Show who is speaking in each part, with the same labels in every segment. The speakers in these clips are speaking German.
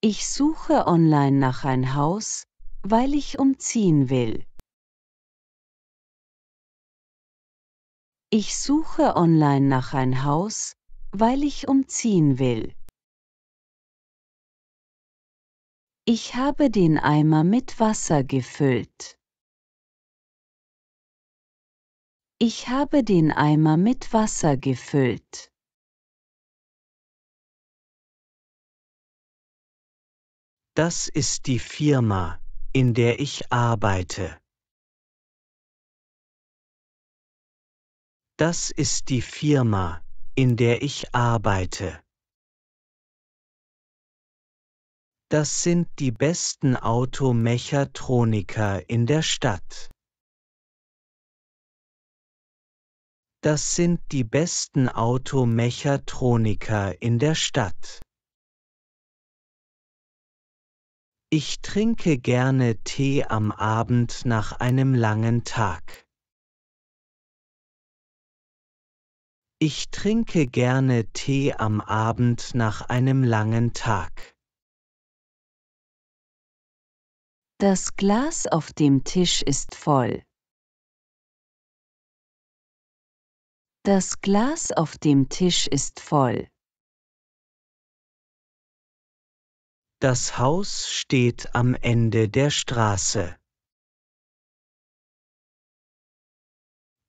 Speaker 1: Ich suche online nach ein Haus, weil ich umziehen will.
Speaker 2: Ich suche online nach ein Haus, weil ich umziehen will.
Speaker 1: Ich habe den Eimer mit Wasser gefüllt. Ich habe den Eimer mit Wasser gefüllt. Das ist die Firma,
Speaker 3: in der ich arbeite. Das ist die Firma, in der ich arbeite. Das sind die besten Automechatroniker in der Stadt. Das sind die besten Automechatroniker in der Stadt. Ich trinke gerne Tee am Abend nach einem langen Tag. Ich trinke gerne Tee am Abend nach einem langen Tag.
Speaker 1: Das Glas auf dem Tisch ist voll.
Speaker 3: Das Glas auf dem Tisch ist voll. Das Haus steht am Ende der
Speaker 1: Straße.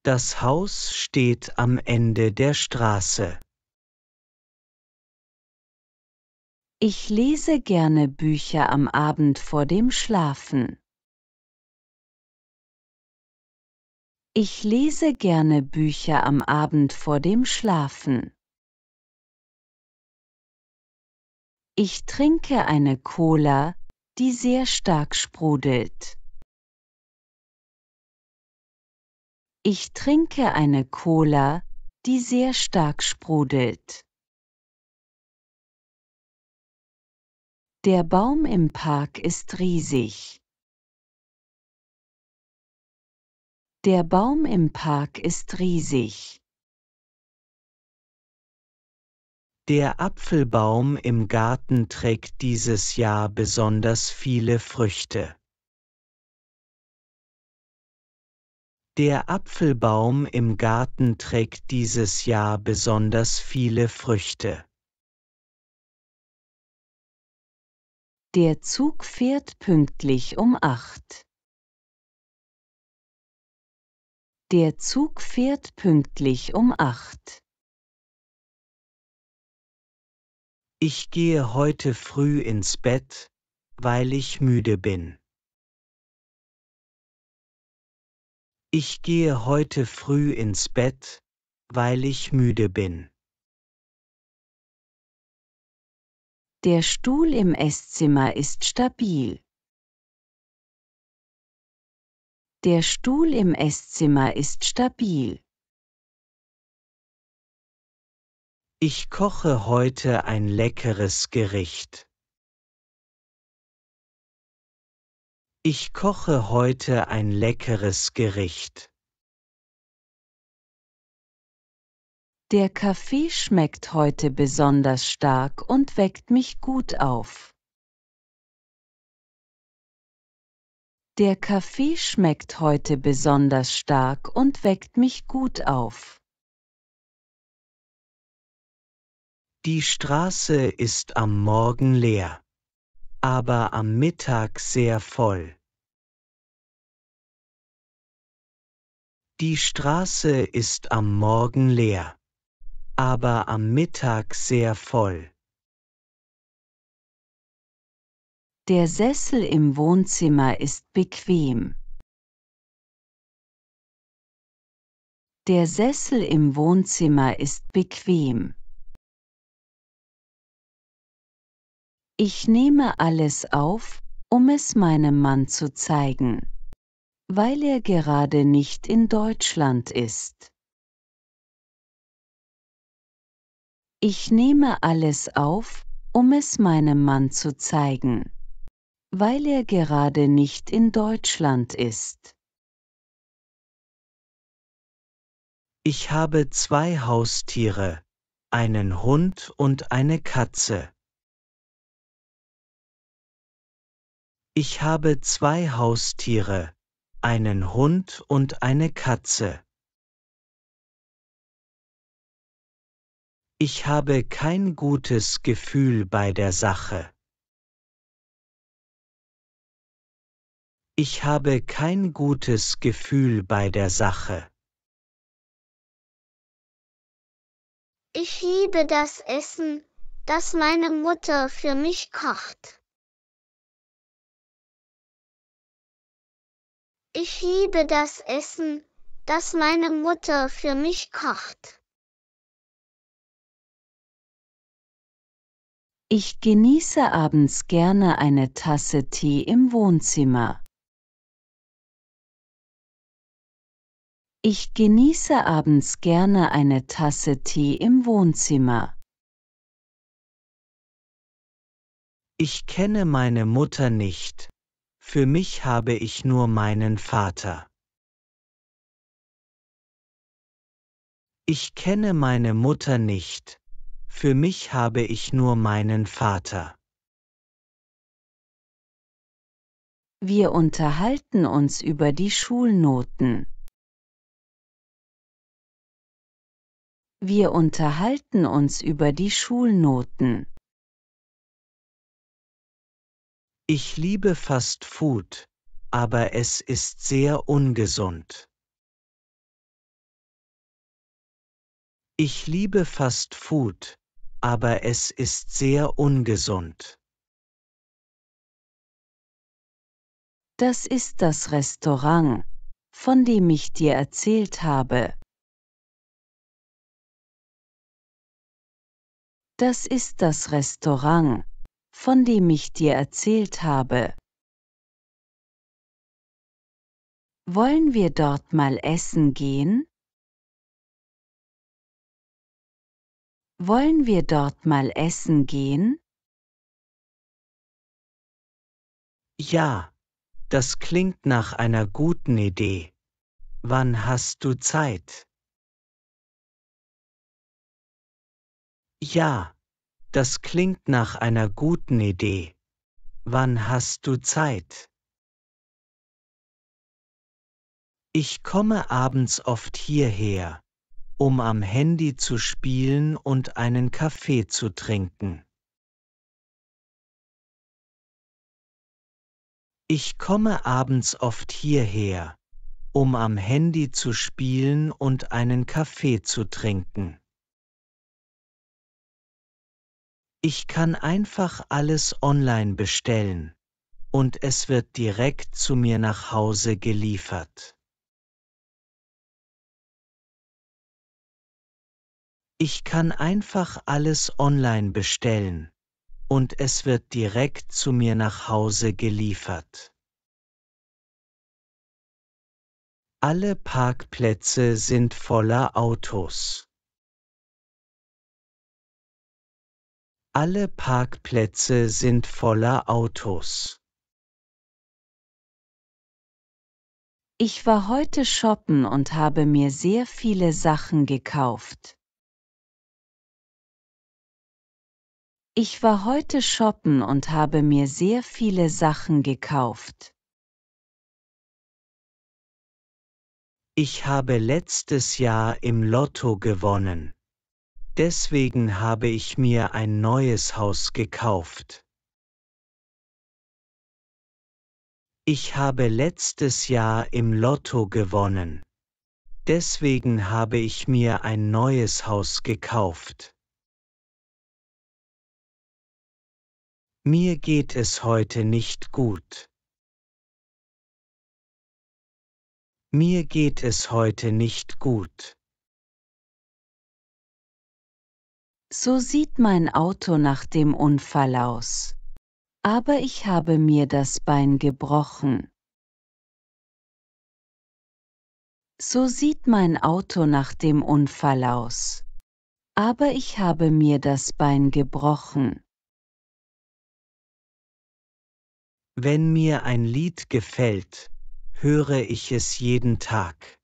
Speaker 1: Das
Speaker 3: Haus steht am Ende der Straße.
Speaker 2: Ich lese gerne Bücher am Abend vor dem Schlafen.
Speaker 1: Ich lese gerne Bücher am Abend vor dem Schlafen.
Speaker 2: Ich trinke eine Cola, die sehr stark
Speaker 1: sprudelt. Ich trinke eine Cola, die sehr stark sprudelt. Der Baum im Park ist riesig. Der Baum im Park ist riesig.
Speaker 3: Der Apfelbaum im Garten trägt dieses Jahr besonders viele Früchte. Der Apfelbaum im Garten trägt dieses Jahr besonders viele Früchte.
Speaker 1: Der Zug fährt pünktlich um 8. Der Zug fährt
Speaker 3: pünktlich um acht. Ich gehe heute früh ins Bett, weil ich müde bin. Ich gehe heute früh ins Bett, weil ich müde bin.
Speaker 2: Der Stuhl im Esszimmer ist stabil.
Speaker 1: Der Stuhl im Esszimmer ist stabil. Ich koche heute ein leckeres Gericht.
Speaker 3: Ich koche heute ein leckeres Gericht.
Speaker 2: Der Kaffee schmeckt heute besonders stark und weckt mich gut auf. Der Kaffee schmeckt heute besonders stark und weckt mich gut
Speaker 3: auf. Die Straße ist am Morgen leer, aber am Mittag sehr voll. Die Straße ist am Morgen leer, aber am Mittag sehr voll.
Speaker 1: Der Sessel im Wohnzimmer ist bequem. Der Sessel im Wohnzimmer ist bequem.
Speaker 2: Ich nehme alles auf, um es meinem Mann zu zeigen, weil er gerade nicht in Deutschland ist. Ich nehme alles auf, um es meinem Mann zu zeigen, weil er gerade nicht in Deutschland ist.
Speaker 3: Ich habe zwei Haustiere, einen Hund und eine Katze. Ich habe zwei Haustiere, einen Hund und eine Katze. Ich habe kein gutes Gefühl bei der Sache. Ich habe kein gutes Gefühl bei der Sache.
Speaker 4: Ich liebe das Essen, das meine Mutter für mich kocht. Ich liebe das Essen, das meine Mutter für mich kocht.
Speaker 2: Ich genieße abends gerne eine Tasse Tee im Wohnzimmer.
Speaker 1: Ich genieße abends gerne eine Tasse Tee im Wohnzimmer.
Speaker 3: Ich kenne meine Mutter nicht. Für mich habe ich nur meinen Vater. Ich kenne meine Mutter nicht. Für mich habe ich nur meinen Vater.
Speaker 1: Wir unterhalten uns über die Schulnoten. Wir unterhalten uns über die Schulnoten. Ich liebe Fast Food,
Speaker 3: aber es ist sehr ungesund. Ich liebe Fast Food, aber es ist sehr ungesund.
Speaker 2: Das ist das Restaurant, von dem ich dir erzählt habe.
Speaker 1: Das ist das Restaurant, von dem ich dir erzählt habe. Wollen wir dort mal essen gehen? Wollen wir dort mal essen
Speaker 3: gehen? Ja, das klingt nach einer guten Idee. Wann hast du Zeit? Ja, das klingt nach einer guten Idee. Wann hast du Zeit? Ich komme abends oft hierher, um am Handy zu spielen und einen Kaffee zu trinken. Ich komme abends oft hierher, um am Handy zu spielen und einen Kaffee zu trinken. Ich kann einfach alles online bestellen und es wird direkt zu mir nach Hause geliefert. Ich kann einfach alles online bestellen und es wird direkt zu mir nach Hause geliefert. Alle Parkplätze sind voller
Speaker 1: Autos. Alle
Speaker 3: Parkplätze sind voller Autos.
Speaker 1: Ich war heute shoppen und habe mir sehr viele Sachen gekauft.
Speaker 3: Ich
Speaker 2: war heute shoppen und habe mir sehr viele Sachen gekauft.
Speaker 3: Ich habe letztes Jahr im Lotto gewonnen. Deswegen habe ich mir ein neues Haus gekauft. Ich habe letztes Jahr im Lotto gewonnen. Deswegen habe ich mir ein neues Haus gekauft. Mir geht es heute nicht gut. Mir geht es heute nicht gut.
Speaker 1: So sieht mein Auto nach
Speaker 2: dem Unfall aus. Aber ich habe mir das Bein gebrochen. So sieht mein Auto nach dem Unfall aus. Aber ich habe mir das Bein gebrochen.
Speaker 3: Wenn mir ein Lied gefällt, höre ich es jeden Tag.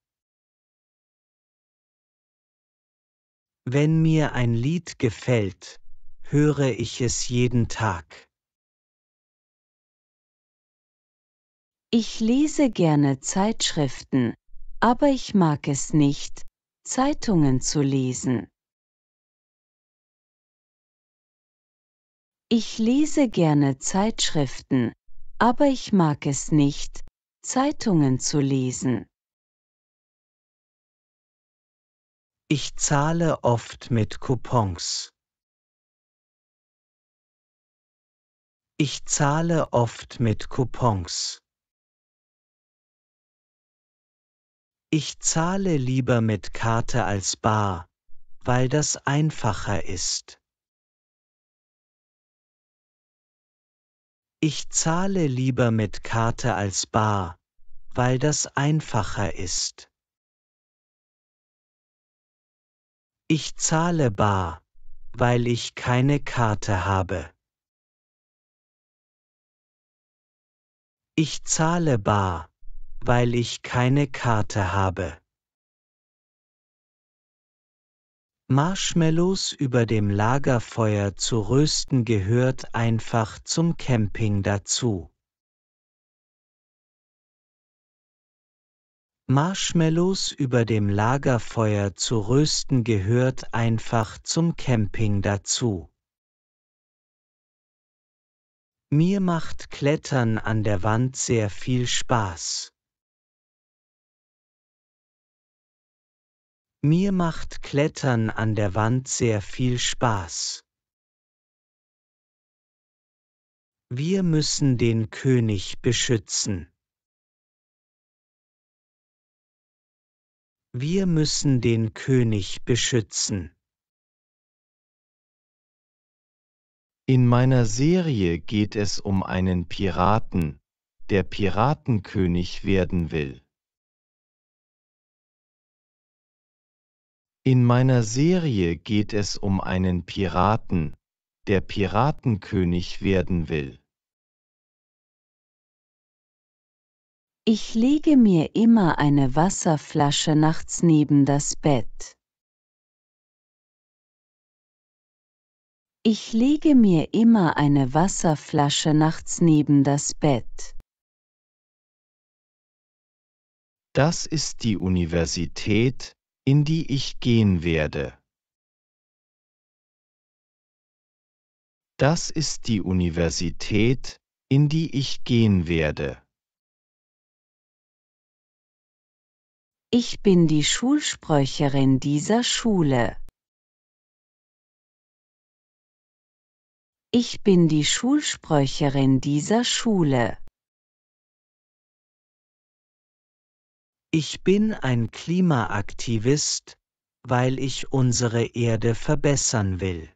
Speaker 3: Wenn mir ein Lied gefällt, höre ich es jeden Tag.
Speaker 2: Ich lese gerne Zeitschriften, aber ich mag es nicht, Zeitungen zu lesen. Ich lese gerne Zeitschriften, aber ich mag es nicht,
Speaker 1: Zeitungen zu lesen.
Speaker 3: Ich zahle oft mit Coupons. Ich zahle oft mit Coupons. Ich zahle lieber mit Karte als bar, weil das einfacher ist. Ich zahle lieber mit Karte als bar, weil das einfacher ist. Ich zahle bar, weil ich keine Karte habe. Ich zahle bar, weil ich keine Karte habe. Marshmallows über dem Lagerfeuer zu rösten gehört einfach zum Camping dazu. Marshmallows über dem Lagerfeuer zu rösten gehört einfach zum Camping dazu. Mir macht Klettern an der Wand sehr viel Spaß. Mir macht Klettern an der Wand sehr viel Spaß. Wir müssen den König beschützen.
Speaker 1: Wir müssen den
Speaker 5: König beschützen. In meiner Serie geht es um einen Piraten, der Piratenkönig werden will. In meiner Serie geht es um einen Piraten, der Piratenkönig werden will.
Speaker 2: Ich lege mir immer eine Wasserflasche nachts neben das Bett. Ich lege mir immer eine Wasserflasche nachts neben das Bett.
Speaker 5: Das ist die Universität, in die ich gehen werde. Das ist die Universität, in die ich gehen werde.
Speaker 1: Ich bin die Schulsprecherin dieser Schule. Ich bin die Schulsprecherin dieser Schule.
Speaker 3: Ich bin ein Klimaaktivist, weil ich unsere Erde verbessern will.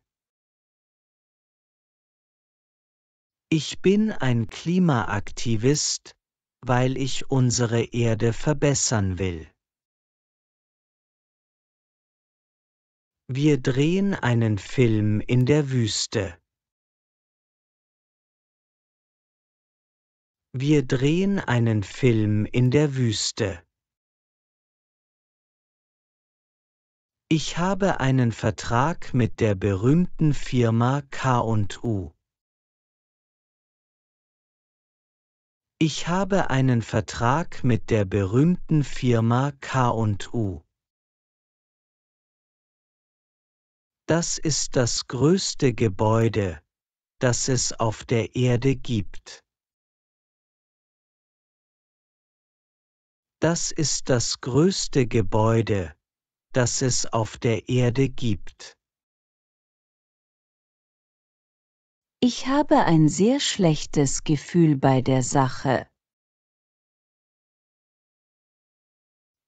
Speaker 3: Ich bin ein Klimaaktivist, weil ich unsere Erde verbessern will. Wir drehen einen Film in der Wüste.
Speaker 1: Wir drehen einen
Speaker 3: Film in der Wüste. Ich habe einen Vertrag mit der berühmten Firma KU. Ich habe einen Vertrag mit der berühmten Firma KU. das ist das größte Gebäude, das es auf der Erde gibt. Das ist das größte Gebäude, das es auf der Erde gibt.
Speaker 2: Ich habe ein sehr schlechtes Gefühl bei der Sache.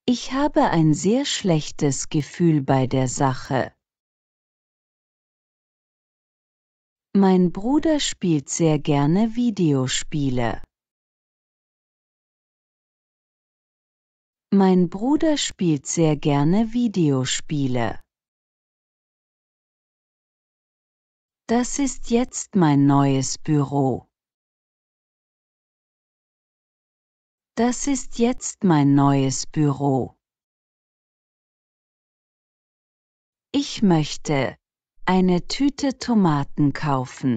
Speaker 1: Ich habe ein sehr schlechtes Gefühl bei der Sache.
Speaker 2: Mein Bruder spielt sehr gerne Videospiele.
Speaker 1: Mein Bruder spielt sehr gerne Videospiele. Das ist jetzt mein neues Büro. Das ist jetzt mein neues Büro. Ich möchte, eine Tüte Tomaten kaufen.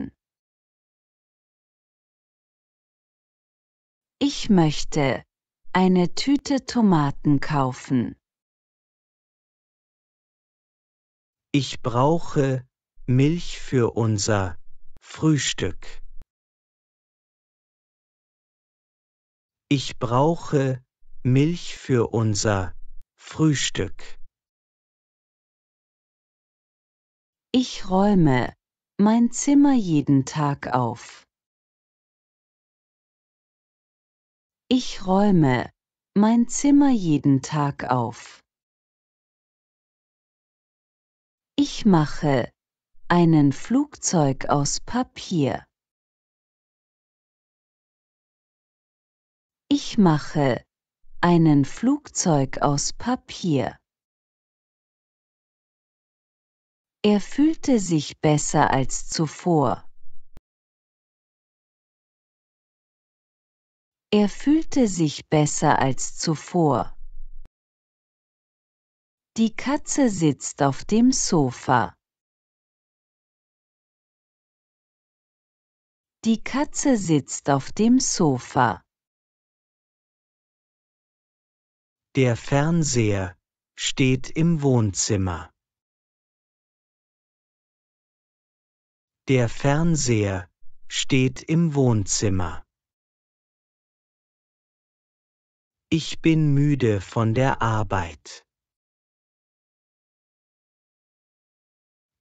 Speaker 1: Ich möchte eine Tüte Tomaten kaufen.
Speaker 3: Ich brauche Milch für unser Frühstück. Ich brauche Milch für unser Frühstück.
Speaker 1: Ich räume mein Zimmer jeden Tag auf. Ich räume mein Zimmer jeden Tag auf. Ich mache einen Flugzeug aus Papier. Ich mache einen Flugzeug aus Papier. Er fühlte sich besser als zuvor. Er fühlte sich besser als zuvor. Die Katze sitzt auf dem Sofa. Die Katze sitzt auf dem Sofa.
Speaker 3: Der Fernseher steht im
Speaker 1: Wohnzimmer. Der
Speaker 3: Fernseher steht im Wohnzimmer. Ich bin müde von der Arbeit.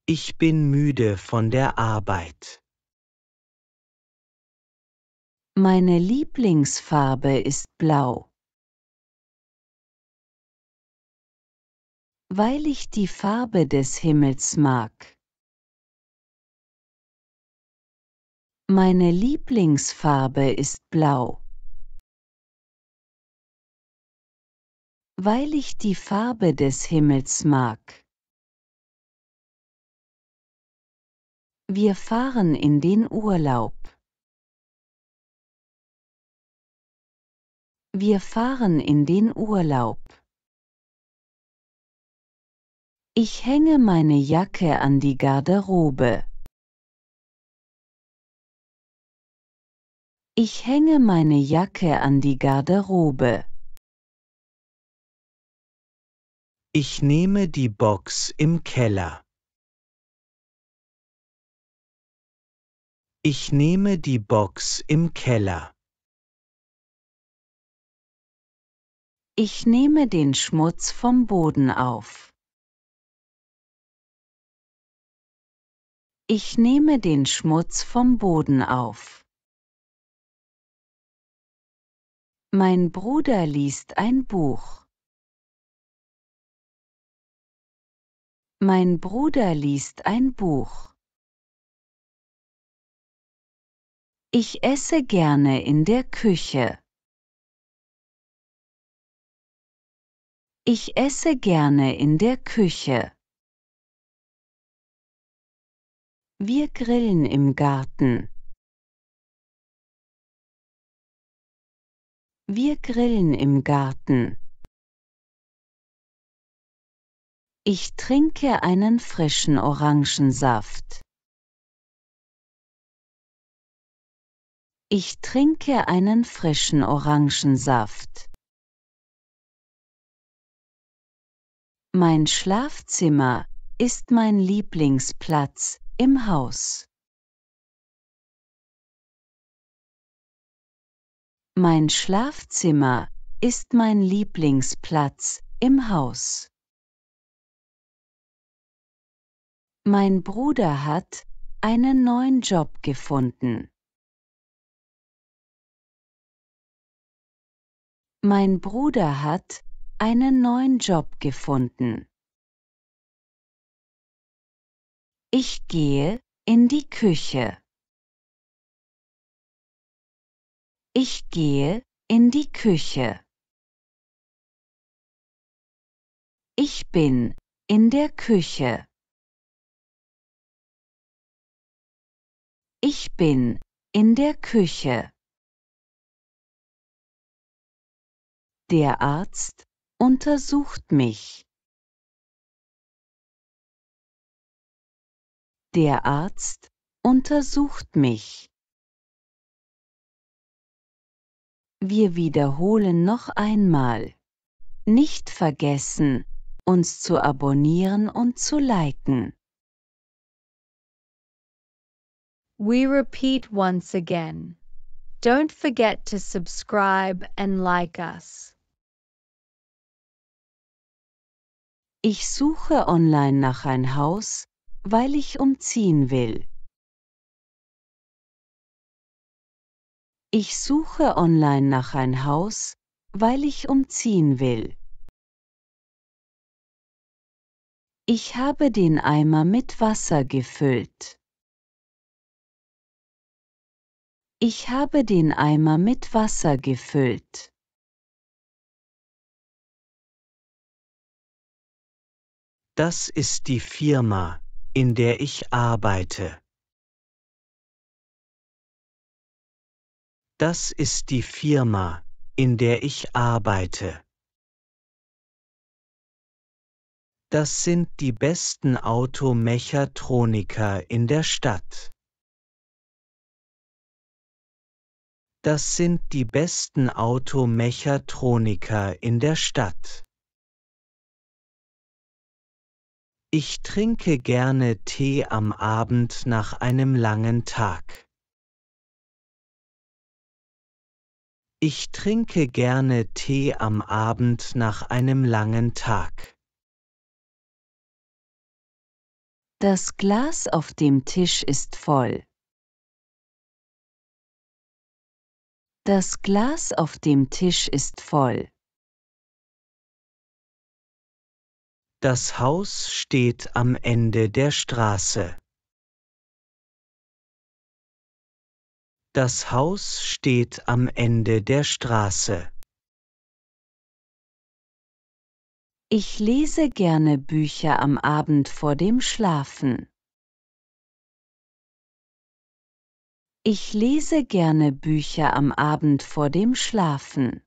Speaker 3: Ich bin müde von der Arbeit.
Speaker 1: Meine Lieblingsfarbe ist blau. Weil ich die Farbe des Himmels mag.
Speaker 2: Meine Lieblingsfarbe ist blau.
Speaker 1: Weil ich die Farbe des Himmels mag. Wir fahren in den Urlaub. Wir fahren in den Urlaub.
Speaker 2: Ich hänge meine Jacke an die Garderobe.
Speaker 1: Ich hänge meine Jacke an die Garderobe. Ich nehme die Box im Keller.
Speaker 3: Ich nehme die Box im Keller.
Speaker 1: Ich nehme den Schmutz vom Boden auf. Ich nehme den Schmutz vom Boden auf. Mein Bruder liest ein Buch. Mein Bruder liest ein Buch. Ich esse gerne in der Küche. Ich esse gerne in der Küche. Wir grillen im Garten. Wir grillen im Garten. Ich trinke einen frischen Orangensaft. Ich trinke einen frischen Orangensaft. Mein
Speaker 2: Schlafzimmer ist mein Lieblingsplatz im Haus.
Speaker 1: Mein Schlafzimmer ist mein Lieblingsplatz im Haus. Mein Bruder hat einen neuen Job gefunden. Mein Bruder hat einen neuen Job gefunden. Ich gehe in die Küche. Ich gehe in die Küche. Ich bin in der Küche. Ich bin in der Küche. Der Arzt untersucht mich. Der Arzt untersucht mich. Wir wiederholen
Speaker 2: noch einmal. Nicht vergessen, uns zu abonnieren und zu liken. We repeat once again. Don't forget to subscribe and
Speaker 1: like us.
Speaker 2: Ich suche online nach ein Haus, weil ich umziehen will.
Speaker 1: Ich suche online nach ein Haus, weil ich umziehen will.
Speaker 2: Ich habe den Eimer mit Wasser gefüllt.
Speaker 1: Ich habe den Eimer mit Wasser gefüllt.
Speaker 3: Das ist die Firma, in der ich arbeite. Das ist die Firma, in der ich arbeite. Das sind die besten Automechatroniker in der Stadt. Das sind die besten Automechatroniker in der Stadt. Ich trinke gerne Tee am Abend nach einem langen Tag. Ich trinke gerne Tee am Abend nach einem langen Tag.
Speaker 1: Das Glas auf dem Tisch ist voll. Das Glas auf dem Tisch ist voll. Das Haus
Speaker 3: steht am Ende der Straße. Das Haus steht am Ende der Straße. Ich lese gerne
Speaker 1: Bücher am Abend vor dem Schlafen.
Speaker 2: Ich lese gerne Bücher am Abend vor dem Schlafen.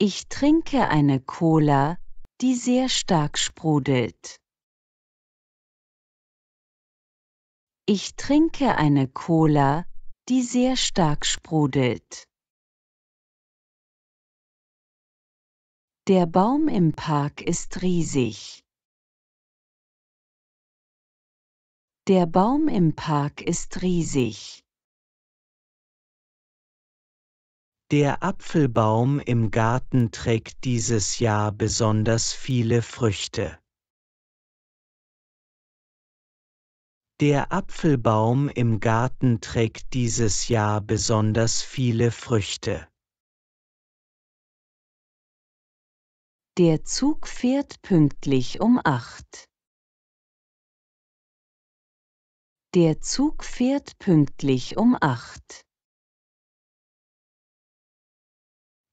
Speaker 1: Ich trinke eine Cola, die sehr stark sprudelt. Ich trinke eine Cola, die sehr stark sprudelt. Der Baum im Park ist riesig. Der Baum im Park ist riesig.
Speaker 3: Der Apfelbaum im Garten trägt dieses Jahr besonders viele Früchte. Der Apfelbaum im Garten trägt dieses Jahr besonders viele Früchte. Der
Speaker 1: Zug fährt pünktlich um 8.
Speaker 2: Der Zug fährt pünktlich um acht.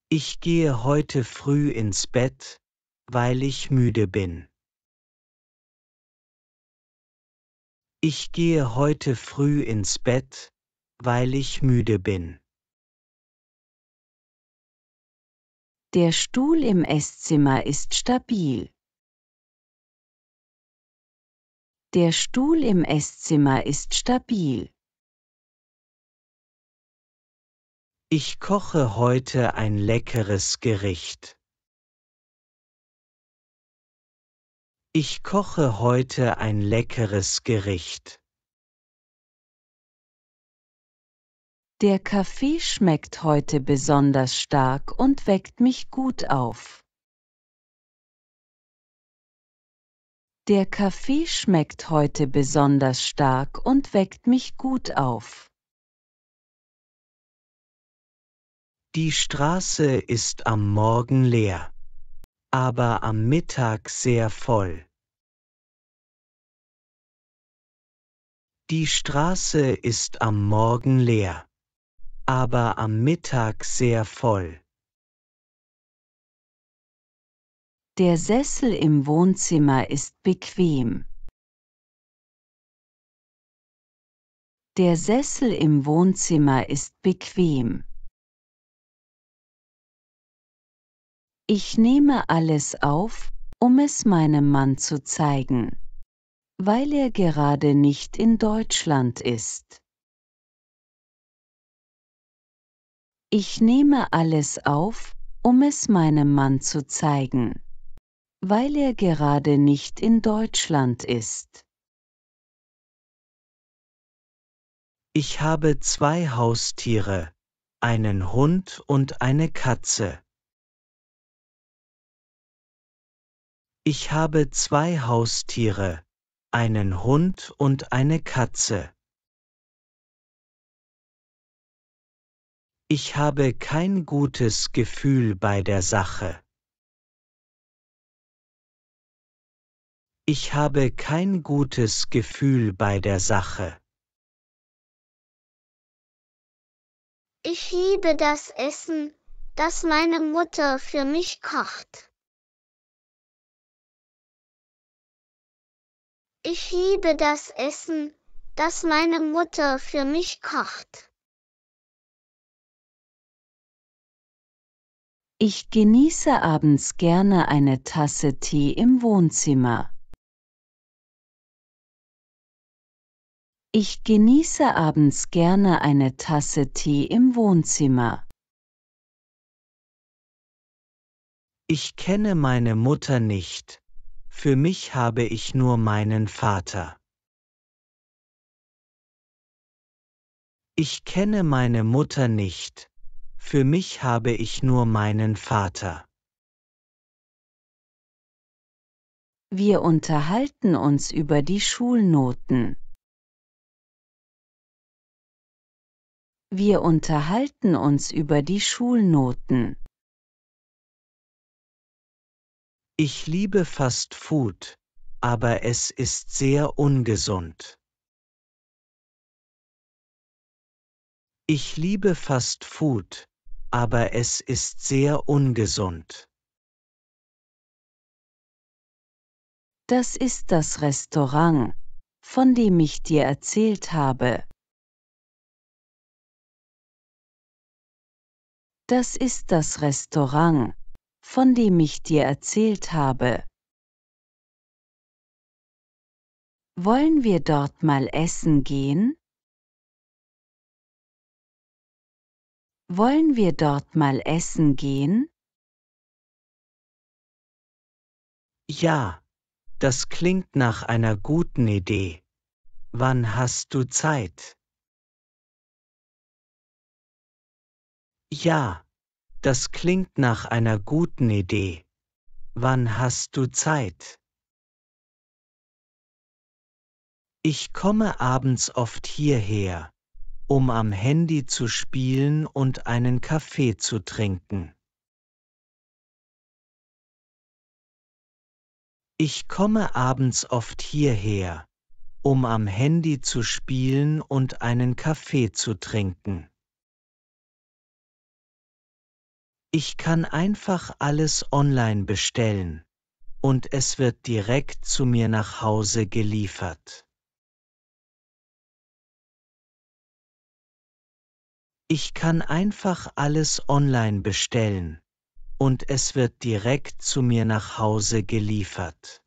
Speaker 3: Ich gehe
Speaker 1: heute früh ins Bett,
Speaker 3: weil ich müde bin. Ich gehe heute früh ins Bett, weil ich müde bin. Der Stuhl im Esszimmer ist
Speaker 1: stabil. Der Stuhl im Esszimmer ist stabil.
Speaker 3: Ich koche heute ein leckeres Gericht. Ich koche heute ein leckeres Gericht.
Speaker 1: Der Kaffee
Speaker 2: schmeckt heute besonders stark und weckt mich gut auf. Der Kaffee schmeckt heute besonders stark und weckt mich gut auf.
Speaker 3: Die Straße ist am Morgen leer aber am Mittag sehr voll. Die Straße ist am Morgen leer, aber am Mittag sehr voll.
Speaker 1: Der Sessel im Wohnzimmer ist bequem. Der Sessel im Wohnzimmer ist bequem. Ich nehme alles
Speaker 2: auf, um es meinem Mann zu zeigen, weil er gerade nicht in Deutschland ist. Ich nehme alles auf, um es meinem Mann zu zeigen, weil er gerade nicht in Deutschland ist.
Speaker 3: Ich habe zwei Haustiere, einen Hund und eine Katze. Ich habe zwei Haustiere, einen Hund und eine Katze. Ich habe kein gutes Gefühl bei der Sache. Ich habe kein gutes Gefühl bei
Speaker 1: der Sache.
Speaker 4: Ich liebe das Essen, das meine Mutter für mich kocht. Ich liebe das Essen, das meine Mutter für mich kocht.
Speaker 1: Ich genieße abends gerne eine Tasse Tee im Wohnzimmer.
Speaker 2: Ich genieße abends gerne eine Tasse Tee im Wohnzimmer.
Speaker 3: Ich kenne meine Mutter nicht. Für mich habe ich nur meinen Vater. Ich kenne meine Mutter nicht. Für mich habe ich nur meinen Vater.
Speaker 1: Wir unterhalten uns über die Schulnoten. Wir unterhalten uns
Speaker 3: über die Schulnoten. Ich liebe Fast Food, aber es ist sehr ungesund. Ich liebe Fast Food, aber es ist sehr ungesund.
Speaker 1: Das ist das Restaurant, von dem ich dir erzählt habe.
Speaker 2: Das ist das Restaurant, von dem ich dir erzählt
Speaker 1: habe. Wollen wir dort mal essen gehen? Wollen wir dort mal essen gehen?
Speaker 3: Ja, das klingt nach einer guten Idee. Wann hast du Zeit? Ja, das klingt nach einer guten Idee. Wann hast du Zeit? Ich komme abends oft hierher, um am Handy zu spielen und einen Kaffee zu trinken. Ich komme abends oft hierher, um am Handy zu spielen und einen Kaffee zu trinken. Ich kann einfach alles online bestellen und es wird direkt zu mir nach Hause geliefert. Ich kann einfach alles online bestellen und es wird direkt zu mir nach Hause geliefert.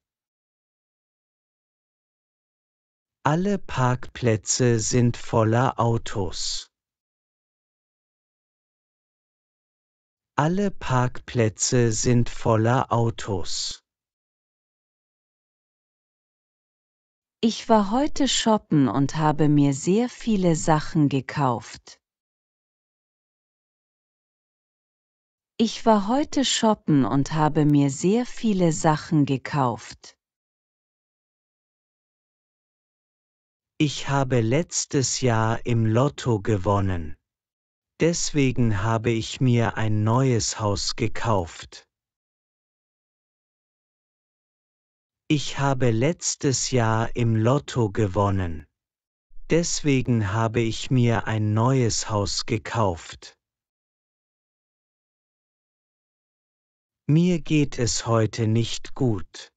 Speaker 3: Alle Parkplätze sind voller Autos. Alle Parkplätze sind voller Autos.
Speaker 1: Ich war heute shoppen
Speaker 2: und habe mir sehr viele Sachen gekauft.
Speaker 1: Ich war heute shoppen und habe mir sehr viele
Speaker 3: Sachen gekauft. Ich habe letztes Jahr im Lotto gewonnen. Deswegen habe ich mir ein neues Haus gekauft. Ich habe letztes Jahr im Lotto gewonnen. Deswegen habe ich mir ein neues Haus gekauft. Mir geht es heute
Speaker 1: nicht gut.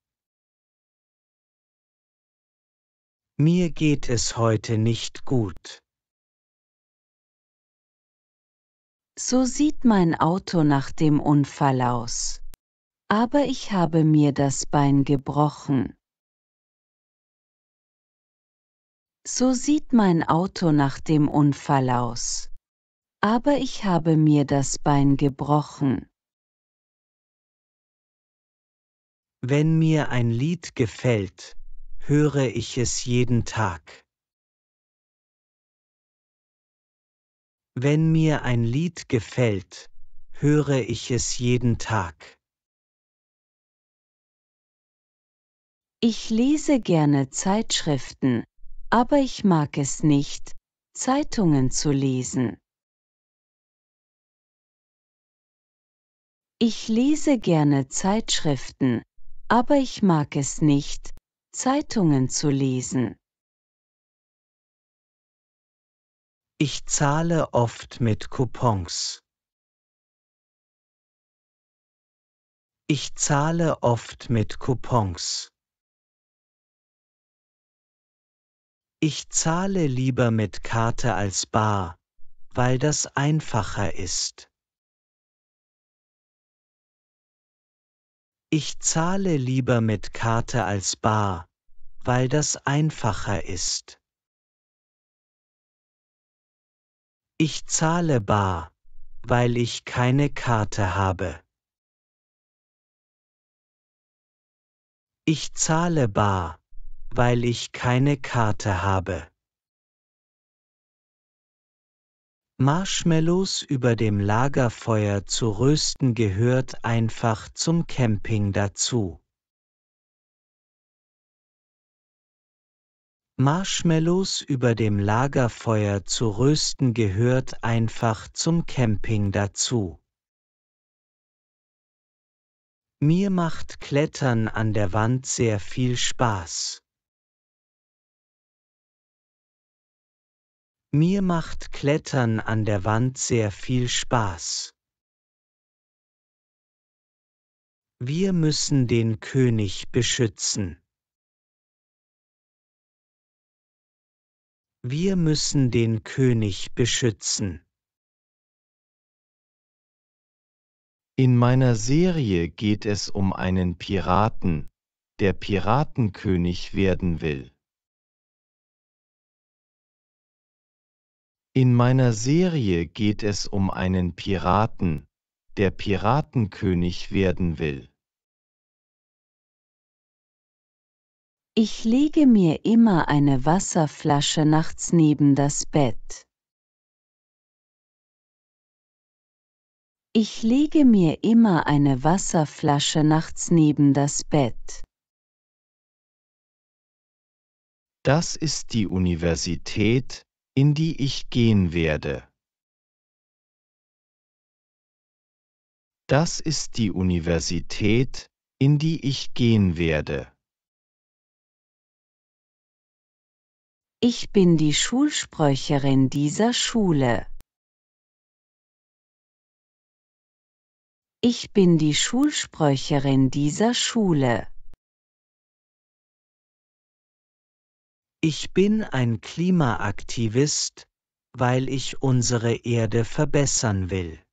Speaker 1: Mir geht
Speaker 3: es heute nicht gut.
Speaker 2: So sieht mein Auto nach dem Unfall aus. Aber ich habe mir das Bein gebrochen. So sieht mein Auto nach dem Unfall aus. Aber ich habe mir das Bein gebrochen.
Speaker 3: Wenn mir ein Lied gefällt, höre ich es jeden Tag. Wenn mir ein Lied
Speaker 1: gefällt, höre ich es jeden Tag.
Speaker 2: Ich lese gerne Zeitschriften, aber ich mag es nicht, Zeitungen zu lesen. Ich lese gerne Zeitschriften, aber ich mag es nicht, Zeitungen zu lesen.
Speaker 1: Ich zahle oft mit Coupons. Ich zahle oft
Speaker 3: mit Coupons. Ich zahle lieber mit Karte als bar, weil das einfacher ist. Ich zahle lieber mit Karte als bar, weil das einfacher ist. Ich zahle bar, weil ich keine Karte habe. Ich zahle bar, weil ich keine Karte habe. Marshmallows über dem Lagerfeuer zu rösten gehört einfach zum Camping dazu. Marshmallows über dem Lagerfeuer zu rösten gehört einfach zum Camping dazu. Mir macht Klettern an der Wand sehr viel Spaß. Mir macht Klettern an der Wand sehr viel Spaß. Wir müssen den
Speaker 1: König beschützen.
Speaker 3: Wir müssen den König beschützen.
Speaker 5: In meiner Serie geht es um einen Piraten, der Piratenkönig werden will. In meiner Serie geht es um einen Piraten, der Piratenkönig werden will.
Speaker 1: Ich lege mir immer eine Wasserflasche nachts neben das Bett.
Speaker 2: Ich lege mir immer eine Wasserflasche nachts neben das
Speaker 1: Bett.
Speaker 5: Das ist die Universität, in die ich gehen werde. Das ist die Universität, in die
Speaker 1: ich gehen werde. Ich bin die Schulsprecherin dieser Schule. Ich bin die Schulsprecherin dieser Schule.
Speaker 3: Ich bin ein Klimaaktivist, weil ich unsere Erde verbessern will.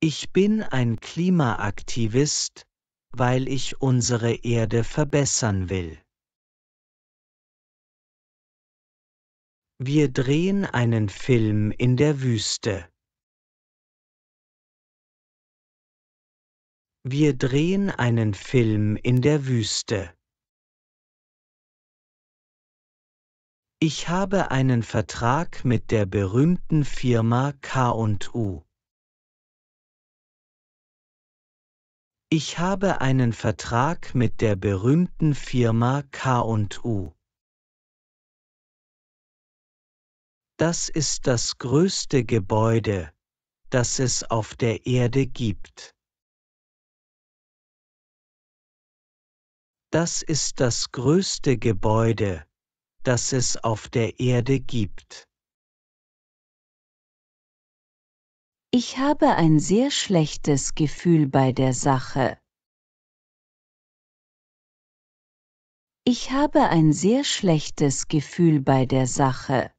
Speaker 3: Ich bin ein Klimaaktivist, weil ich unsere Erde verbessern will. Wir drehen einen
Speaker 1: Film in der Wüste.
Speaker 3: Wir drehen einen Film in der Wüste. Ich habe einen Vertrag mit der berühmten Firma KU. Ich habe einen Vertrag mit der berühmten Firma KU. das ist das größte Gebäude, das es auf der Erde gibt. Das ist das größte Gebäude, das es auf der Erde gibt.
Speaker 1: Ich habe ein sehr schlechtes Gefühl bei der Sache. Ich
Speaker 2: habe ein sehr schlechtes Gefühl bei der Sache.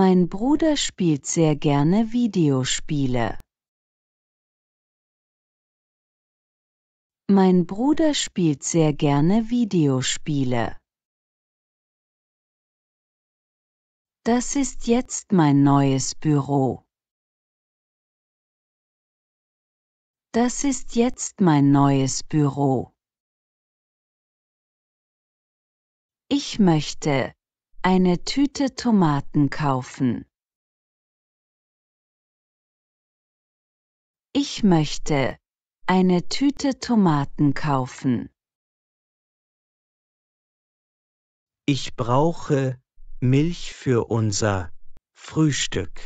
Speaker 1: Mein Bruder spielt sehr gerne Videospiele. Mein Bruder spielt sehr gerne Videospiele.
Speaker 2: Das ist jetzt mein neues Büro.
Speaker 1: Das ist jetzt mein neues Büro. Ich möchte, eine Tüte Tomaten kaufen. Ich möchte eine Tüte Tomaten kaufen. Ich brauche
Speaker 3: Milch für unser Frühstück.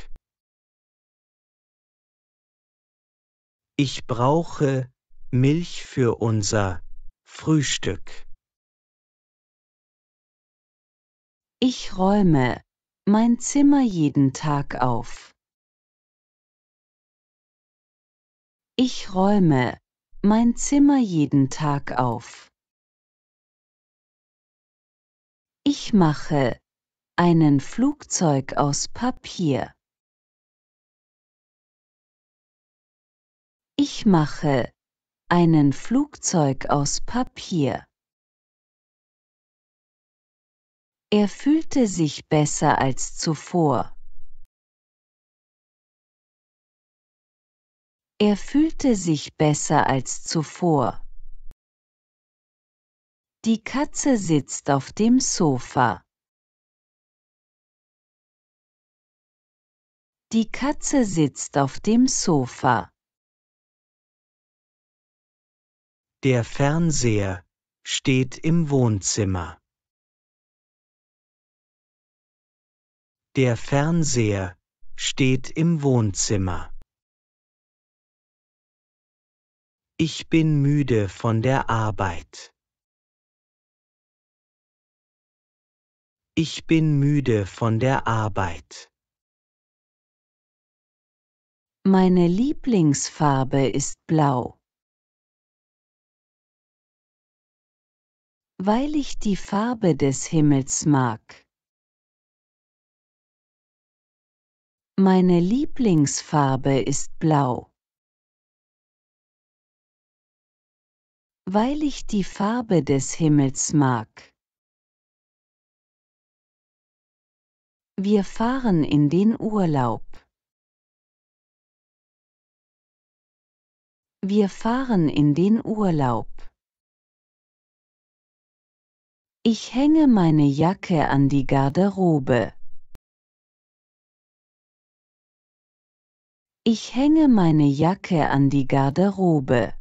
Speaker 3: Ich brauche Milch für unser
Speaker 1: Frühstück. Ich räume mein Zimmer jeden Tag auf. Ich räume mein Zimmer jeden Tag auf. Ich mache einen Flugzeug aus Papier. Ich mache einen Flugzeug aus Papier. Er fühlte sich besser als zuvor. Er fühlte sich besser als zuvor. Die Katze sitzt auf dem Sofa. Die Katze sitzt auf dem Sofa. Der Fernseher
Speaker 3: steht im Wohnzimmer. Der Fernseher steht im Wohnzimmer. Ich bin müde von der
Speaker 1: Arbeit. Ich bin müde von der Arbeit. Meine Lieblingsfarbe ist blau.
Speaker 2: Weil ich die Farbe des Himmels mag.
Speaker 1: Meine Lieblingsfarbe ist blau. Weil ich die Farbe des Himmels mag. Wir fahren in den Urlaub. Wir fahren in den Urlaub. Ich hänge meine Jacke an die Garderobe. Ich hänge meine Jacke an die Garderobe.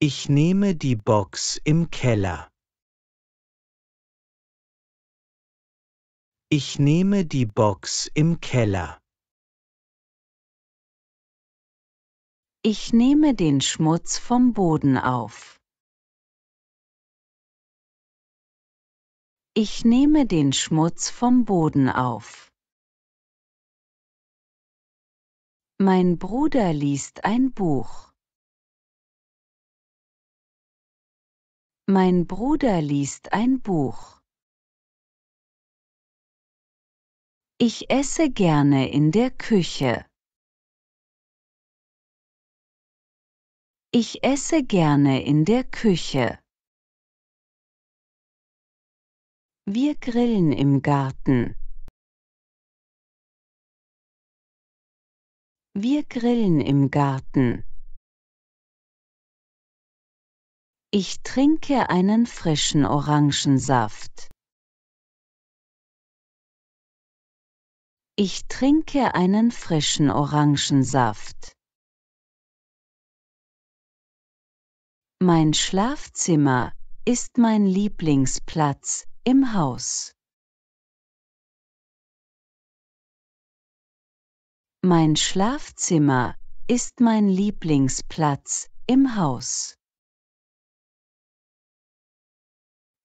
Speaker 3: Ich nehme die Box im Keller. Ich nehme die Box im Keller.
Speaker 1: Ich nehme den Schmutz vom Boden auf. Ich nehme den Schmutz vom Boden auf. Mein Bruder liest ein Buch. Mein Bruder liest ein Buch. Ich esse gerne in der Küche. Ich esse gerne in der Küche. Wir grillen im Garten. Wir grillen im Garten. Ich trinke einen frischen Orangensaft. Ich trinke einen frischen Orangensaft. Mein Schlafzimmer ist mein Lieblingsplatz im Haus. Mein Schlafzimmer ist mein Lieblingsplatz im Haus.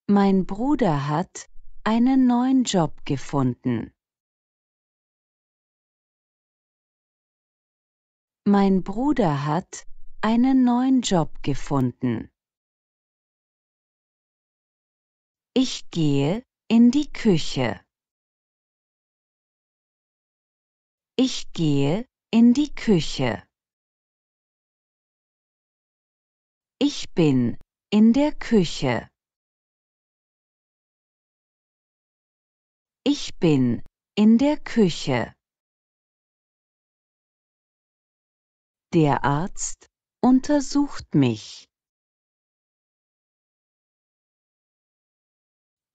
Speaker 1: Mein Bruder hat einen neuen Job gefunden. Mein Bruder hat einen neuen Job gefunden. Ich gehe in die Küche. Ich gehe in die Küche. Ich bin in der Küche. Ich bin in der Küche. Der Arzt untersucht mich.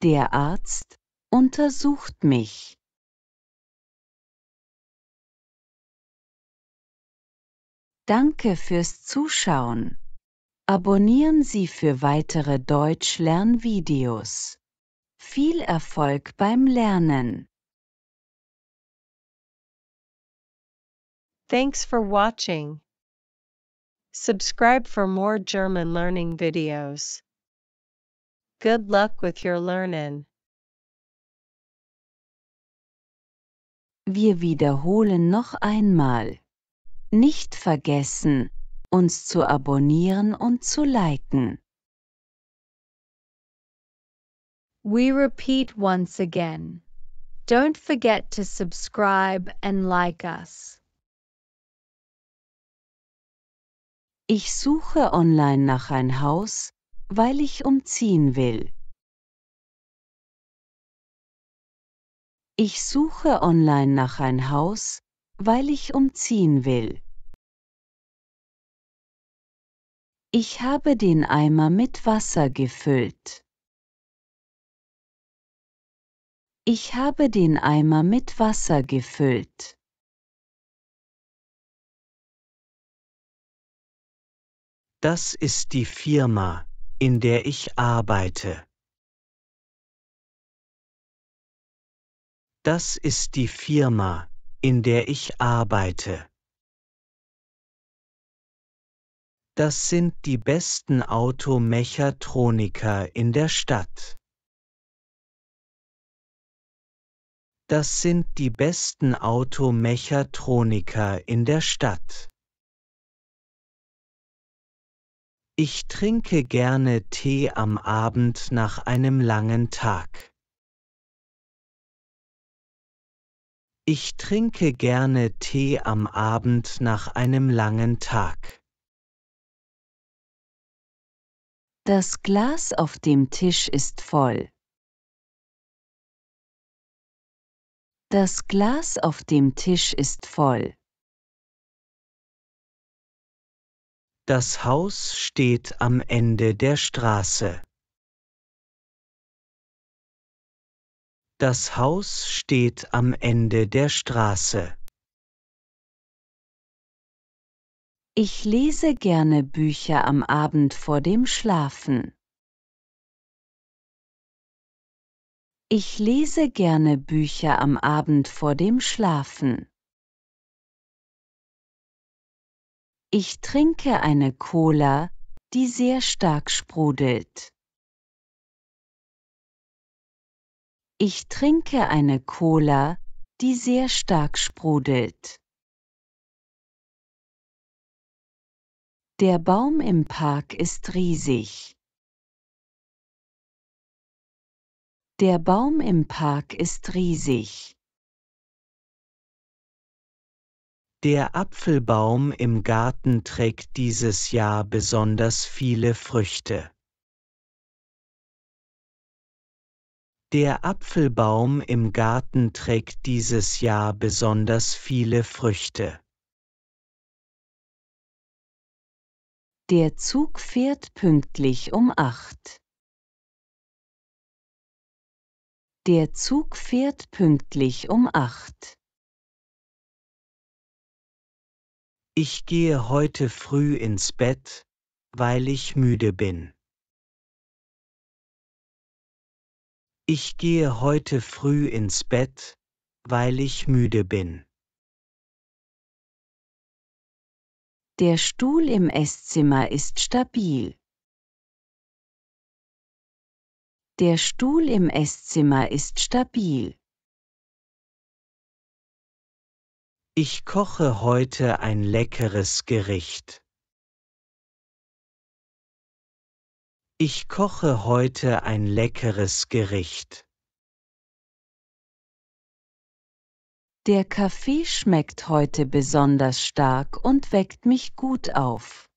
Speaker 1: Der Arzt untersucht mich. Danke fürs Zuschauen.
Speaker 2: Abonnieren Sie für weitere Deutsch-Lernvideos.
Speaker 1: Viel Erfolg beim Lernen! Thanks for watching. Subscribe for more German learning videos. Good luck with your learning. Wir wiederholen
Speaker 2: noch einmal. Nicht vergessen, uns zu abonnieren und zu
Speaker 1: liken.
Speaker 2: We repeat once again. Don't forget to subscribe and like us. Ich suche online nach ein Haus, weil ich umziehen will.
Speaker 1: Ich suche online nach ein Haus, weil ich umziehen will.
Speaker 2: Ich habe den Eimer mit Wasser gefüllt.
Speaker 1: Ich habe den Eimer mit Wasser gefüllt.
Speaker 3: Das ist die Firma, in der ich arbeite. Das ist die Firma, in der ich arbeite. Das sind die besten Automechatroniker in der Stadt. Das sind die besten Automechatroniker in der Stadt. Ich trinke gerne Tee am Abend nach einem langen Tag. Ich trinke gerne Tee am Abend nach einem langen Tag.
Speaker 1: Das Glas auf dem Tisch ist voll. Das Glas auf dem Tisch ist voll. Das Haus
Speaker 3: steht am Ende der Straße. Das Haus steht am Ende der Straße.
Speaker 1: Ich lese gerne Bücher am Abend vor dem Schlafen.
Speaker 2: Ich lese gerne Bücher am Abend vor dem Schlafen.
Speaker 1: Ich trinke eine Cola, die sehr stark sprudelt.
Speaker 2: Ich trinke eine Cola, die sehr stark sprudelt.
Speaker 1: Der Baum im Park ist riesig. Der Baum im Park ist riesig.
Speaker 3: Der Apfelbaum im Garten trägt dieses Jahr besonders viele Früchte. Der Apfelbaum im Garten trägt dieses Jahr besonders viele Früchte. Der
Speaker 1: Zug fährt pünktlich um acht.
Speaker 3: Der Zug fährt pünktlich um acht. Ich gehe heute früh ins Bett, weil ich müde bin. Ich gehe heute früh ins Bett, weil ich müde bin. Der Stuhl im Esszimmer ist
Speaker 1: stabil. Der Stuhl im Esszimmer ist stabil.
Speaker 3: Ich koche heute ein leckeres Gericht. Ich koche heute ein leckeres Gericht.
Speaker 1: Der Kaffee schmeckt
Speaker 2: heute besonders stark und weckt mich gut auf.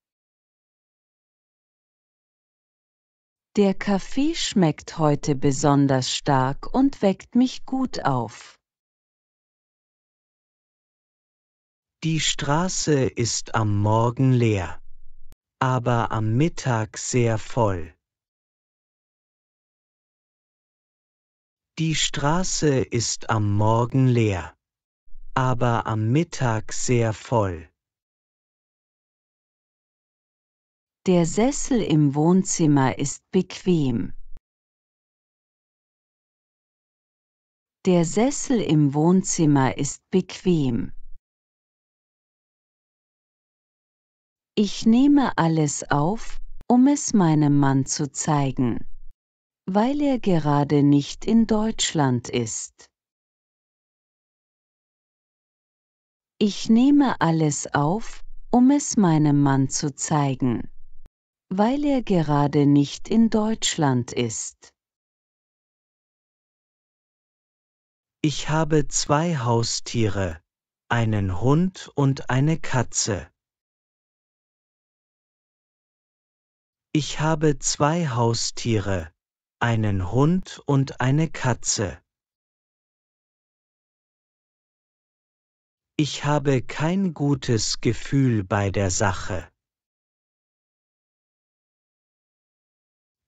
Speaker 2: Der Kaffee schmeckt heute besonders stark und weckt mich gut auf.
Speaker 3: Die Straße ist am Morgen leer, aber am Mittag sehr voll. Die Straße ist am Morgen leer aber am Mittag sehr voll.
Speaker 1: Der Sessel im Wohnzimmer ist bequem. Der Sessel im Wohnzimmer ist bequem. Ich nehme alles
Speaker 2: auf, um es meinem Mann zu zeigen, weil er gerade nicht in Deutschland ist. Ich nehme alles auf, um es meinem Mann zu zeigen, weil er gerade nicht in Deutschland ist.
Speaker 3: Ich habe zwei Haustiere, einen Hund und eine Katze. Ich habe zwei Haustiere, einen Hund und eine Katze. Ich habe kein gutes Gefühl bei der Sache.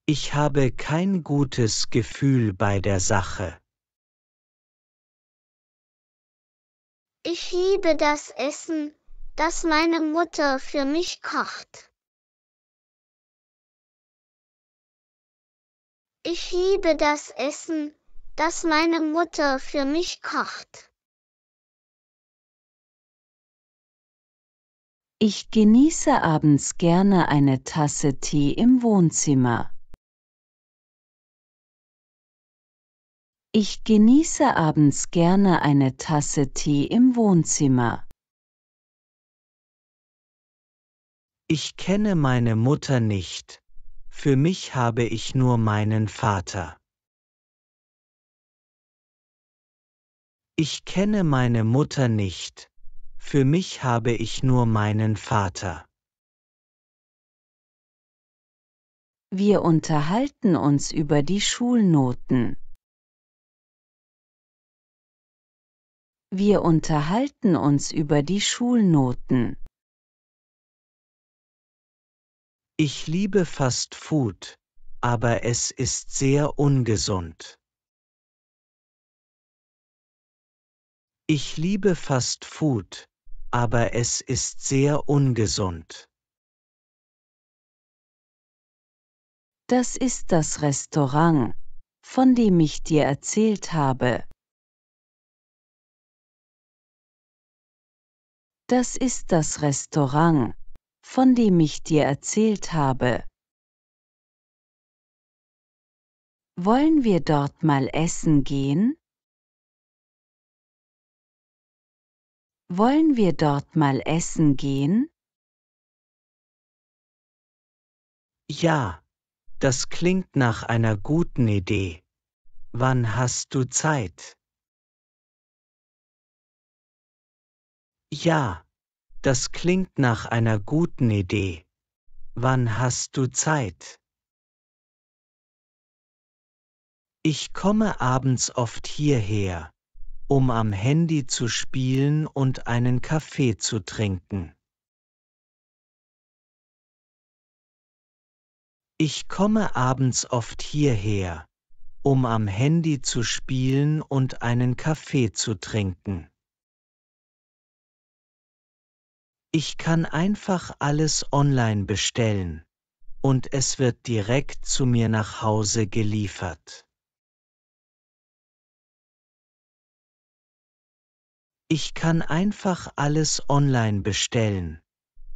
Speaker 3: Ich habe kein gutes Gefühl bei
Speaker 1: der Sache.
Speaker 4: Ich liebe das Essen, das meine Mutter für mich kocht. Ich liebe das Essen, das meine Mutter für mich kocht.
Speaker 1: Ich genieße abends gerne eine Tasse Tee im Wohnzimmer.
Speaker 2: Ich genieße abends gerne eine Tasse Tee im Wohnzimmer.
Speaker 3: Ich kenne meine Mutter nicht. Für mich habe ich nur meinen Vater. Ich kenne meine Mutter nicht. Für mich habe ich nur meinen Vater.
Speaker 1: Wir unterhalten uns über die Schulnoten. Wir unterhalten uns
Speaker 3: über die Schulnoten. Ich liebe Fast Food, aber es ist sehr ungesund. Ich liebe Fast Food, aber es ist sehr ungesund.
Speaker 1: Das ist das Restaurant, von dem ich dir erzählt habe.
Speaker 2: Das ist das Restaurant, von dem ich dir erzählt
Speaker 1: habe. Wollen wir dort mal essen gehen? Wollen wir dort mal essen gehen?
Speaker 3: Ja, das klingt nach einer guten Idee. Wann hast du Zeit? Ja, das klingt nach einer guten Idee. Wann hast du Zeit? Ich komme abends oft hierher um am Handy zu spielen und einen Kaffee zu trinken. Ich komme abends oft hierher, um am Handy zu spielen und einen Kaffee zu trinken. Ich kann einfach alles online bestellen, und es wird direkt zu mir nach Hause geliefert. Ich kann einfach alles online bestellen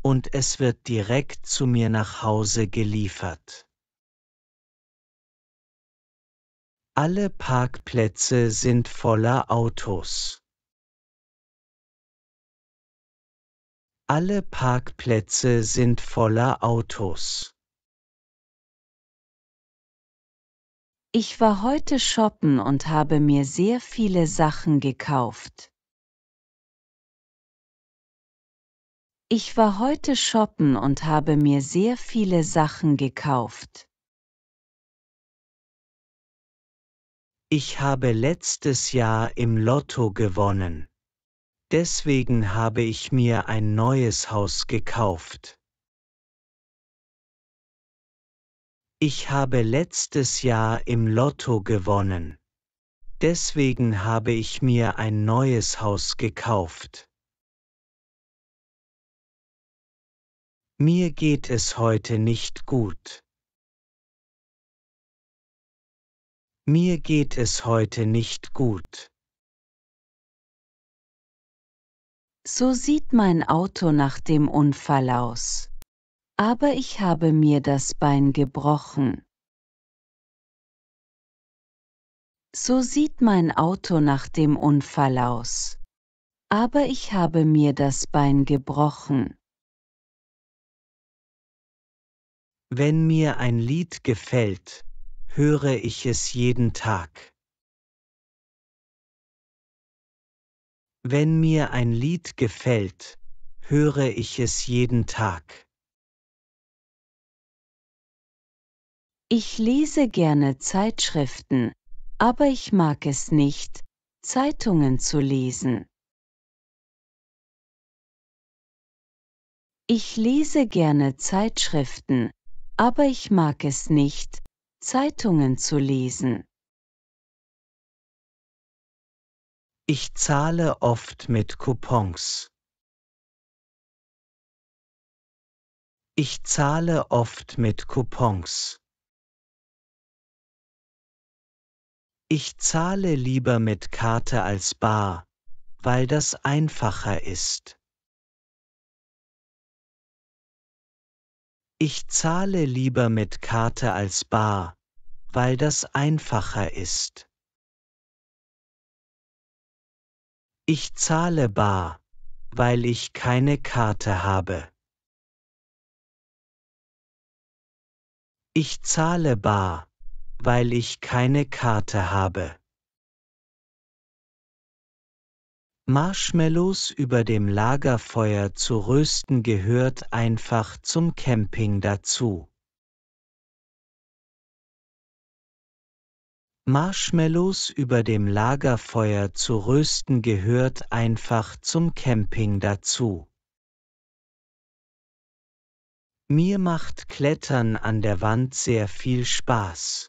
Speaker 3: und es wird direkt zu mir nach Hause geliefert. Alle Parkplätze sind voller Autos. Alle Parkplätze sind voller Autos.
Speaker 1: Ich war heute shoppen und habe mir sehr viele Sachen gekauft. Ich war heute shoppen und habe mir sehr viele
Speaker 3: Sachen gekauft. Ich habe letztes Jahr im Lotto gewonnen. Deswegen habe ich mir ein neues Haus gekauft. Ich habe letztes Jahr im Lotto gewonnen. Deswegen habe ich mir ein neues Haus gekauft. Mir geht es heute
Speaker 1: nicht gut. Mir geht
Speaker 3: es heute nicht gut.
Speaker 2: So sieht mein Auto nach dem Unfall aus. Aber ich habe mir das Bein gebrochen. So sieht mein Auto nach dem Unfall aus. Aber ich habe mir das Bein gebrochen.
Speaker 3: Wenn mir ein Lied gefällt, höre ich es jeden Tag. Wenn mir ein Lied
Speaker 1: gefällt, höre ich es jeden Tag.
Speaker 2: Ich lese gerne Zeitschriften, aber ich mag es nicht, Zeitungen zu lesen. Ich lese gerne Zeitschriften, aber ich mag es nicht, Zeitungen zu lesen.
Speaker 1: Ich zahle oft mit Coupons. Ich zahle oft
Speaker 3: mit Coupons. Ich zahle lieber mit Karte als bar, weil das einfacher ist. Ich zahle lieber mit Karte als bar, weil das einfacher ist. Ich zahle bar, weil ich keine Karte habe. Ich zahle bar, weil ich keine Karte habe. Marshmallows über dem Lagerfeuer zu rösten gehört einfach zum Camping dazu. Marshmallows über dem Lagerfeuer zu rösten gehört einfach zum Camping dazu. Mir macht Klettern an der Wand sehr viel Spaß.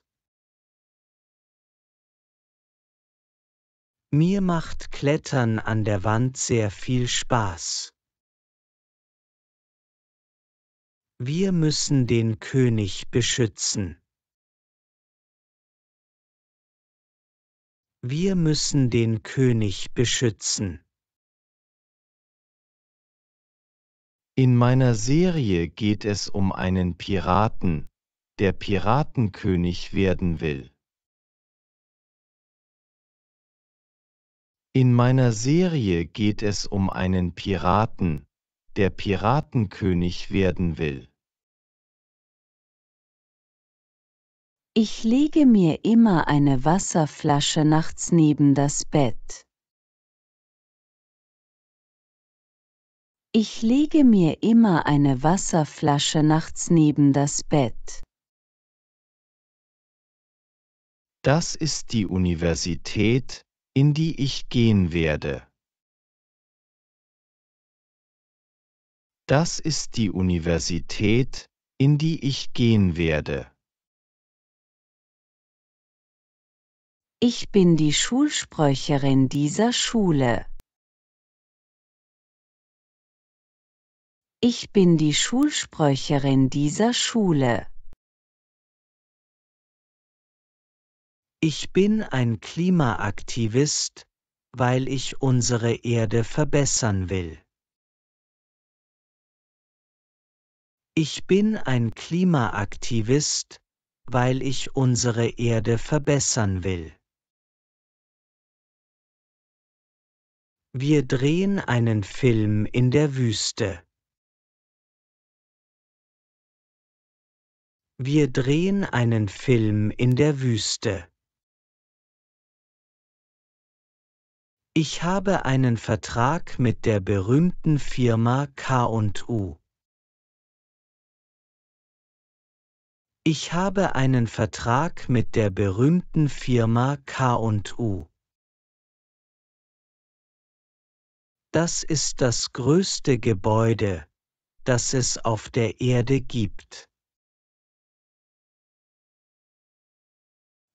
Speaker 3: Mir macht Klettern an der Wand sehr viel Spaß. Wir müssen den
Speaker 1: König beschützen.
Speaker 5: Wir müssen den König beschützen. In meiner Serie geht es um einen Piraten, der Piratenkönig werden will. In meiner Serie geht es um einen Piraten, der Piratenkönig werden will.
Speaker 1: Ich lege mir immer eine Wasserflasche nachts neben das Bett.
Speaker 2: Ich lege mir immer eine Wasserflasche nachts neben das
Speaker 1: Bett.
Speaker 5: Das ist die Universität, in die ich gehen werde. Das ist die Universität, in die
Speaker 1: ich gehen werde. Ich bin die Schulsprecherin dieser Schule. Ich bin die Schulsprecherin dieser Schule.
Speaker 3: Ich bin ein Klimaaktivist, weil ich unsere Erde verbessern will. Ich bin ein Klimaaktivist, weil ich unsere Erde verbessern will. Wir drehen einen
Speaker 1: Film in der Wüste.
Speaker 3: Wir drehen einen Film in der Wüste. Ich habe einen Vertrag mit der berühmten Firma K&U. Ich habe einen Vertrag mit der berühmten Firma K&U. Das ist das größte Gebäude, das es auf der Erde gibt.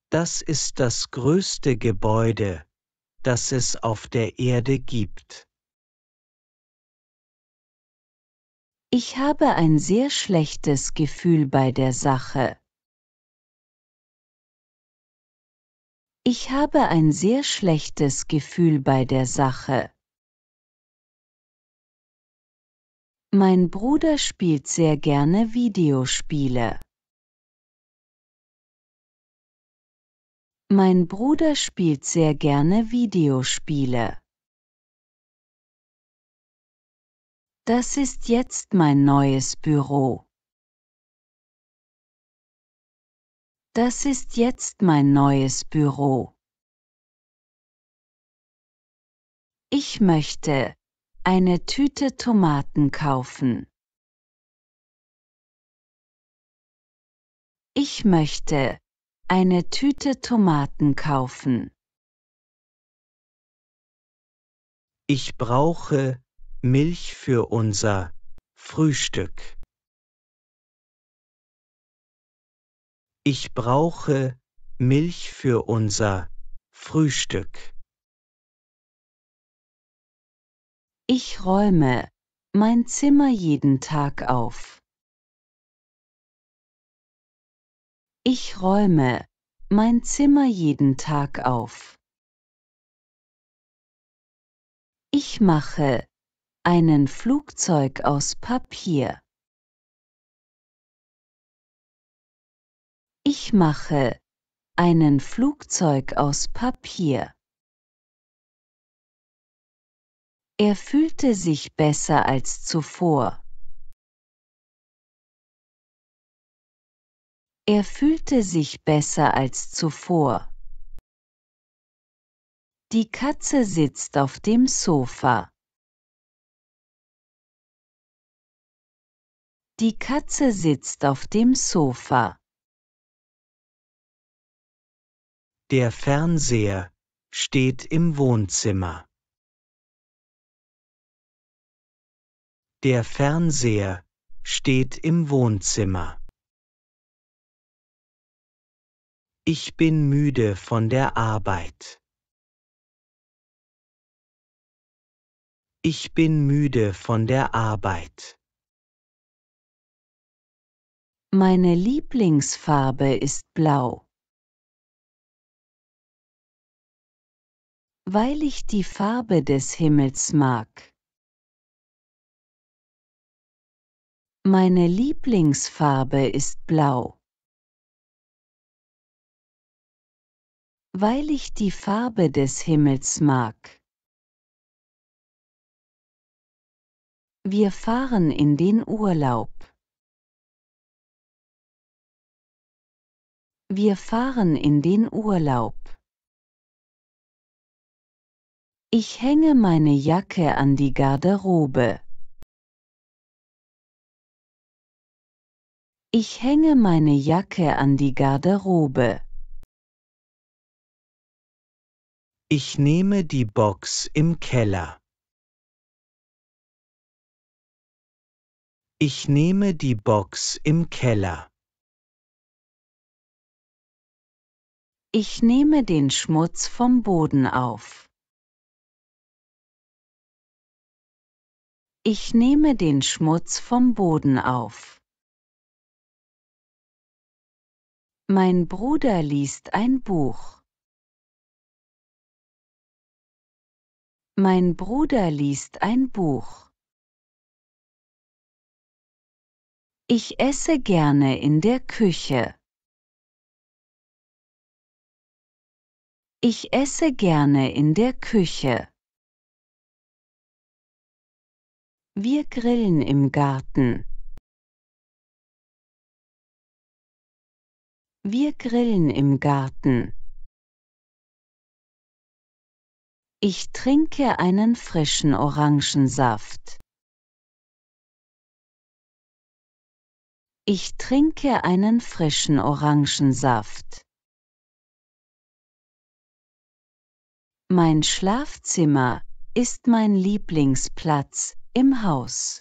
Speaker 3: Das ist das größte Gebäude, das es auf der Erde gibt.
Speaker 1: Ich habe ein sehr schlechtes Gefühl bei der Sache. Ich habe ein sehr schlechtes Gefühl bei der Sache. Mein Bruder spielt sehr gerne Videospiele. Mein Bruder spielt sehr gerne Videospiele.
Speaker 2: Das ist jetzt mein neues Büro.
Speaker 1: Das ist jetzt mein neues Büro. Ich möchte eine Tüte Tomaten kaufen. Ich möchte eine Tüte Tomaten kaufen. Ich brauche
Speaker 3: Milch für unser Frühstück. Ich brauche Milch für unser
Speaker 1: Frühstück. Ich räume mein Zimmer jeden Tag auf. Ich räume mein Zimmer jeden Tag auf. Ich mache einen Flugzeug aus Papier. Ich mache einen Flugzeug aus Papier. Er fühlte sich besser als zuvor. Er fühlte sich besser als zuvor. Die Katze sitzt auf dem Sofa. Die Katze sitzt auf dem Sofa. Der Fernseher
Speaker 3: steht im Wohnzimmer. Der Fernseher steht im Wohnzimmer. Ich bin müde von der
Speaker 1: Arbeit. Ich bin müde von der Arbeit. Meine Lieblingsfarbe ist blau.
Speaker 2: Weil ich die Farbe des Himmels mag.
Speaker 1: Meine Lieblingsfarbe ist blau. weil ich die Farbe des Himmels mag. Wir fahren in den Urlaub. Wir fahren in den Urlaub. Ich hänge meine Jacke an die Garderobe. Ich hänge meine Jacke an die Garderobe.
Speaker 3: Ich nehme die Box im Keller. Ich nehme die Box im Keller.
Speaker 1: Ich nehme den Schmutz vom Boden auf. Ich nehme den Schmutz vom Boden auf. Mein Bruder liest ein Buch. Mein Bruder liest ein Buch. Ich esse gerne in der Küche. Ich esse gerne in der Küche. Wir grillen im Garten. Wir grillen im Garten. Ich trinke einen frischen Orangensaft. Ich trinke einen frischen Orangensaft. Mein Schlafzimmer ist mein Lieblingsplatz im Haus.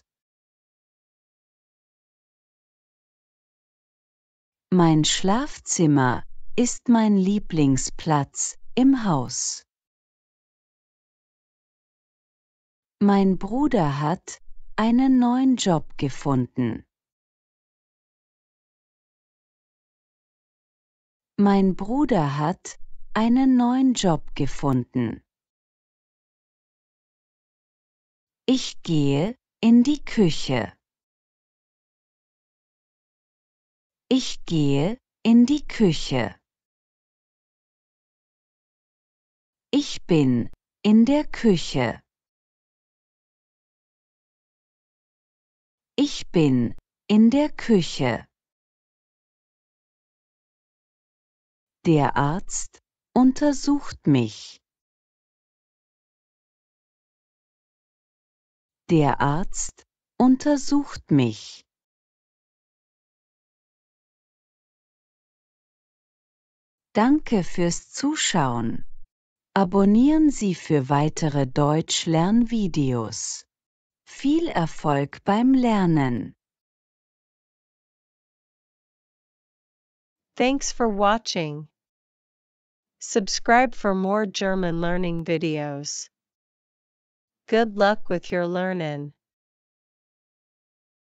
Speaker 2: Mein Schlafzimmer ist mein Lieblingsplatz im
Speaker 1: Haus. Mein Bruder hat einen neuen Job gefunden. Mein Bruder hat einen neuen Job gefunden. Ich gehe in die Küche. Ich gehe in die Küche. Ich bin in der Küche. Ich bin in der Küche. Der Arzt untersucht mich. Der Arzt untersucht mich. Danke fürs Zuschauen.
Speaker 2: Abonnieren Sie für weitere Deutsch-Lernvideos.
Speaker 1: Viel Erfolg beim Lernen. Thanks for watching. Subscribe for more German learning videos. Good luck with your learning.